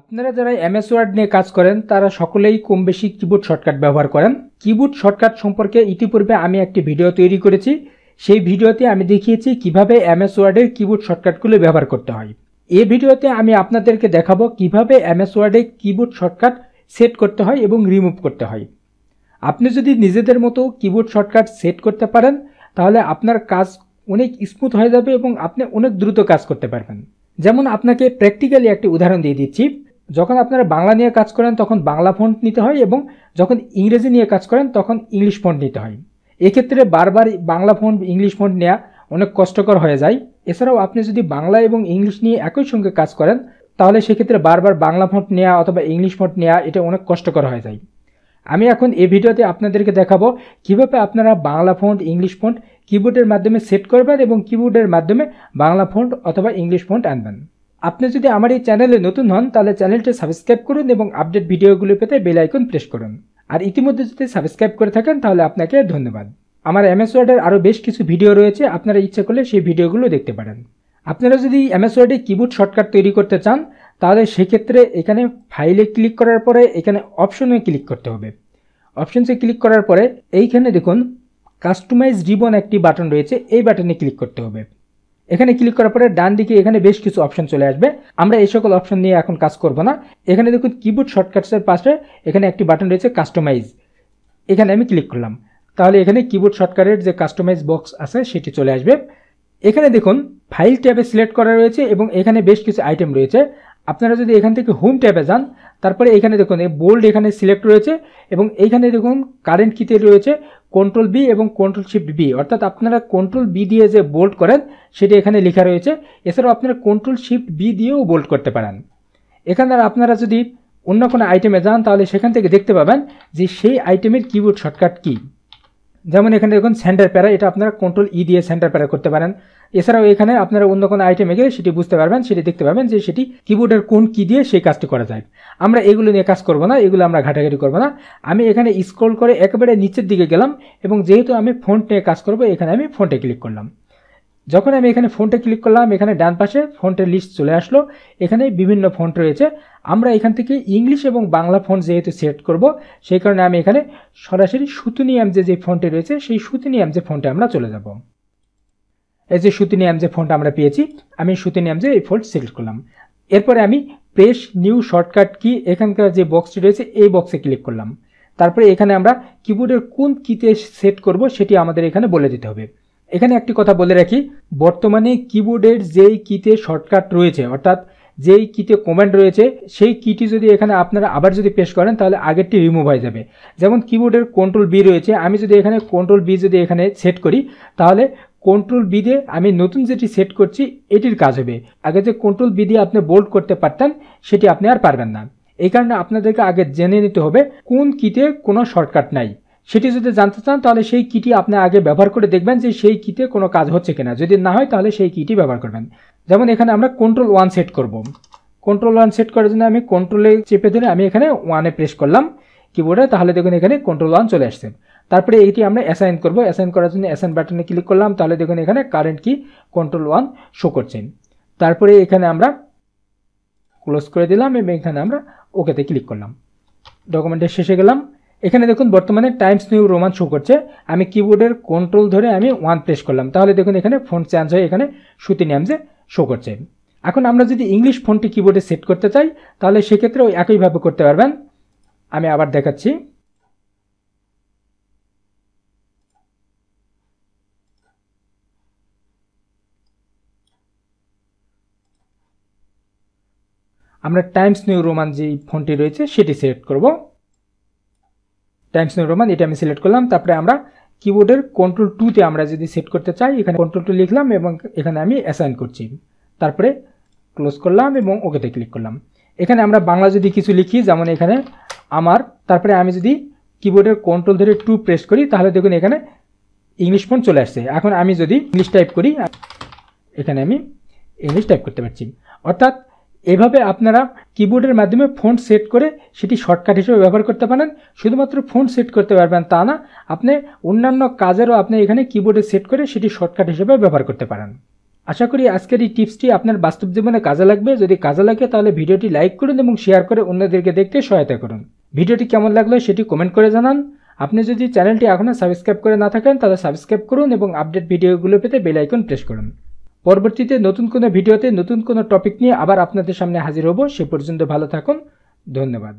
আপনারা যারা MS word নিয়ে কাজ করেন তারা সকলেই কম বেশি কিবোর্ড শর্টকাট ব্যবহার করেন কিবোর্ড শর্টকাট সম্পর্কে ইতিপূর্বে আমি একটি ভিডিও তৈরি করেছি সেই ভিডিওতে আমি দেখিয়েছি কিভাবে এমএস ওয়ার্ডের কিবোর্ড শর্টকাটগুলো ব্যবহার করতে হয় এ ভিডিওতে আমি আপনাদেরকে দেখাবো কিভাবে এমএস ওয়ার্ডে কিবোর্ড শর্টকাট সেট করতে হয় এবং রিমুভ করতে হয় আপনি যদি নিজেদের মতো কিবোর্ড শর্টকাট সেট করতে পারেন তাহলে আপনার কাজ অনেক স্মুথ হয়ে যাবে এবং আপনি অনেক দ্রুত কাজ করতে পারবেন যেমন আপনাকে প্র্যাকটিক্যালি একটি উদাহরণ দিয়ে দিচ্ছি যখন আপনারা বাংলা নিয়ে কাজ করেন তখন বাংলা ফন্ট নিতে হয় এবং যখন ইংরেজি নিয়ে কাজ করেন তখন ইংলিশ ফন্ট নিতে হয় এক্ষেত্রে বারবার বাংলা ফন্ট ইংলিশ ফন্ট নেওয়া অনেক কষ্টকর হয়ে যায় এছাড়াও আপনি যদি বাংলা এবং ইংলিশ নিয়ে একই সঙ্গে কাজ করেন তাহলে সেক্ষেত্রে বারবার বাংলা ফন্ট নেওয়া অথবা ইংলিশ ফন্ট নেওয়া এটা অনেক কষ্টকর হয়ে যায় আমি এখন এই ভিডিওতে আপনাদেরকে দেখাবো কিভাবে আপনারা বাংলা ফন্ট ইংলিশ ফন্ট কিবোর্ডের মাধ্যমে সেট করবেন এবং কিবোর্ডের মাধ্যমে বাংলা ফন্ট অথবা ইংলিশ ফন্ট আনবেন আপনি যদি আমার এই চ্যানেলে নতুন হন তাহলে চ্যানেলটি সাবস্ক্রাইব করুন এবং আপডেট ভিডিওগুলো পেতে বেল আইকন প্রেস করুন আর ইতিমধ্যে যদি সাবস্ক্রাইব করে থাকেন তাহলে আপনাকে ধন্যবাদ আমার এমএস ওয়ার্ডের আরও বেশ কিছু ভিডিও রয়েছে আপনারা ইচ্ছা করলে সেই ভিডিওগুলো দেখতে পারেন আপনারা যদি এমএস ওয়ার্ডে কিবোর্ড শর্টকাট তৈরি করতে চান তাহলে সেক্ষেত্রে এখানে ফাইলে ক্লিক করার পরে এখানে অপশনে ক্লিক করতে হবে অপশনসে ক্লিক করার পরে এইখানে দেখুন কাস্টমাইজ রিবন একটি বাটন রয়েছে এই বাটনে ক্লিক করতে হবে এখানে ক্লিক করার পরে ডান দিকে এখানে বেশ কিছু অপশন চলে আসবে আমরা এই সকল অপশন নিয়ে এখন কাজ করব না এখানে দেখুন কিবোর্ড শর্টকাটসের পাশে এখানে একটি বাটন রয়েছে কাস্টমাইজ এখানে আমি ক্লিক করলাম তাহলে এখানে কিবোর্ড শর্টকাটের যে কাস্টমাইজ বক্স আছে সেটি চলে আসবে এখানে দেখুন ফাইল ট্যাবে সিলেক্ট করা রয়েছে এবং এখানে বেশ কিছু আইটেম রয়েছে আপনারা যদি এখান থেকে হোম ট্যাবে যান তারপরে এখানে দেখুন বোল্ড এখানে সিলেক্ট রয়েছে এবং এইখানে দেখুন কারেন্ট কিতে রয়েছে কন্ট্রোল বি এবং কন্ট্রোল শিফট বি অর্থাৎ আপনারা কন্ট্রোল বি দিয়ে যে বোল্ড করেন সেটি এখানে লেখা রয়েছে এছাড়াও আপনারা কন্ট্রোল শিফট বি দিয়েও বোল্ড করতে পারেন এখানে আপনারা যদি অন্য কোনো আইটেমে যান তাহলে সেখান থেকে দেখতে পাবেন যে সেই আইটেমের কিবোর্ড শর্টকাট কী যেমন এখানে দেখুন সেন্টার প্যারা এটা আপনারা কন্ট্রোল ই e দিয়ে সেন্টার প্যারা করতে পারেন এছাড়াও এখানে আপনারা অন্য কোনো আইটেমে গেলে সেটি বুঝতে পারবেন সেটি দেখতে পাবেন যে সেটি কিবোর্ডের কোন কি দিয়ে সেই কাজটি করা যায় আমরা এগুলো নিয়ে কাজ করব না এগুলো আমরা ঘাটাঘাটি করব না আমি এখানে স্ক্রল করে একেবারে নিচের দিকে গেলাম এবং যেহেতু আমি ফোনটে নিয়ে কাজ করব এখানে আমি ফোনটে ক্লিক করলাম যখন আমি এখানে ফোনটা ক্লিক করলাম এখানে ডান পাশে ফোনটের লিস্ট চলে আসলো এখানে বিভিন্ন ফোন রয়েছে আমরা এখান থেকে ইংলিশ এবং বাংলা ফোন যেহেতু সেট করব সেই কারণে আমি এখানে সরাসরি সুতুনিয়াম যে যে ফোনটি রয়েছে সেই সুতুনিয়াম যে ফোনটা আমরা চলে যাব এই যে সুতুনিয়াম যে ফোনটা আমরা পেয়েছি আমি সুতুনিয়াম যে এই ফোন সিলেক্ট করলাম এরপরে আমি প্রেস নিউ শর্টকাট কি এখানকার যে বক্সটি রয়েছে এই বক্সে ক্লিক করলাম তারপরে এখানে আমরা কিবোর্ডের কোন কিতে সেট করব সেটি আমাদের এখানে বলে দিতে হবে এখানে একটি কথা বলে রাখি বর্তমানে কিবোর্ডের যেই কিতে শর্টকাট রয়েছে অর্থাৎ যেই কিতে কমান্ড রয়েছে সেই কিটি যদি এখানে আপনারা আবার যদি পেশ করেন তাহলে আগেরটি রিমুভ হয়ে যাবে যেমন কিবোর্ডের কন্ট্রোল বি রয়েছে আমি যদি এখানে কন্ট্রোল বি যদি এখানে সেট করি তাহলে কন্ট্রোল বি দিয়ে আমি নতুন যেটি সেট করছি এটির কাজ হবে আগে যে কন্ট্রোল বি দিয়ে আপনি বোল্ড করতে পারতেন সেটি আপনি আর পারবেন না এই কারণে আপনাদেরকে আগে জেনে নিতে হবে কোন কিতে কোনো শর্টকাট নাই সেটি যদি জানতে চান তাহলে সেই কিটি আপনি আগে ব্যবহার করে দেখবেন যে সেই কিতে কোনো কাজ হচ্ছে কিনা যদি না হয় তাহলে সেই কিটি ব্যবহার করবেন যেমন এখানে আমরা কন্ট্রোল ওয়ান সেট করব কন্ট্রোল ওয়ান সেট করার জন্য আমি কন্ট্রোলে চেপে ধরে আমি এখানে ওয়ানে প্রেস করলাম কিবোর্ডে তাহলে দেখুন এখানে কন্ট্রোল ওয়ান চলে আসছে তারপরে এটি আমরা অ্যাসাইন করব অ্যাসাইন করার জন্য অ্যাসাইন বাটনে ক্লিক করলাম তাহলে দেখুন এখানে কারেন্ট কি কন্ট্রোল ওয়ান শো করছেন তারপরে এখানে আমরা ক্লোজ করে দিলাম এবং এখানে আমরা ওকেতে ক্লিক করলাম ডকুমেন্টের শেষে গেলাম এখানে দেখুন বর্তমানে টাইমস নিউ রোমান শো করছে আমি কিবোর্ডের কন্ট্রোল ধরে আমি ওয়ান প্রেস করলাম তাহলে দেখুন এখানে ফোন চেঞ্জ হয়ে এখানে সুতি নামসে শো করছে এখন আমরা যদি ইংলিশ ফোনটি কিবোর্ডে সেট করতে চাই তাহলে সেক্ষেত্রে ওই একইভাবে করতে পারবেন আমি আবার দেখাচ্ছি আমরা টাইমস নিউ রোমান যে ফোনটি রয়েছে সেটি সিলেক্ট করব টাইমস নিউ রোমান এটা আমি সিলেক্ট করলাম তারপরে আমরা কিবোর্ডের কন্ট্রোল টুতে আমরা যদি সেট করতে চাই এখানে কন্ট্রোল টু লিখলাম এবং এখানে আমি অ্যাসাইন করছি তারপরে ক্লোজ করলাম এবং ওকেতে ক্লিক করলাম এখানে আমরা বাংলা যদি কিছু লিখি যেমন এখানে আমার তারপরে আমি যদি কিবোর্ডের কন্ট্রোল ধরে টু প্রেস করি তাহলে দেখুন এখানে ইংলিশ ফোন চলে আসছে এখন আমি যদি ইংলিশ টাইপ করি এখানে আমি ইংলিশ টাইপ করতে পারছি অর্থাৎ এভাবে আপনারা কিবোর্ডের মাধ্যমে ফোন সেট করে সেটি শর্টকাট হিসেবে ব্যবহার করতে পারেন শুধুমাত্র ফোন সেট করতে পারবেন তা না আপনি অন্যান্য কাজেরও আপনি এখানে কিবোর্ডে সেট করে সেটি শর্টকাট হিসেবে ব্যবহার করতে পারেন আশা করি আজকের এই টিপসটি আপনার বাস্তব জীবনে কাজে লাগবে যদি কাজে লাগে তাহলে ভিডিওটি লাইক করুন এবং শেয়ার করে অন্যদেরকে দেখতে সহায়তা করুন ভিডিওটি কেমন লাগলো সেটি কমেন্ট করে জানান আপনি যদি চ্যানেলটি এখনও সাবস্ক্রাইব করে না থাকেন তাহলে সাবস্ক্রাইব করুন এবং আপডেট ভিডিওগুলো পেতে বেলাইকন প্রেস করুন পরবর্তীতে নতুন কোনো ভিডিওতে নতুন কোনো টপিক নিয়ে আবার আপনাদের সামনে হাজির হব সে পর্যন্ত ভালো থাকুন ধন্যবাদ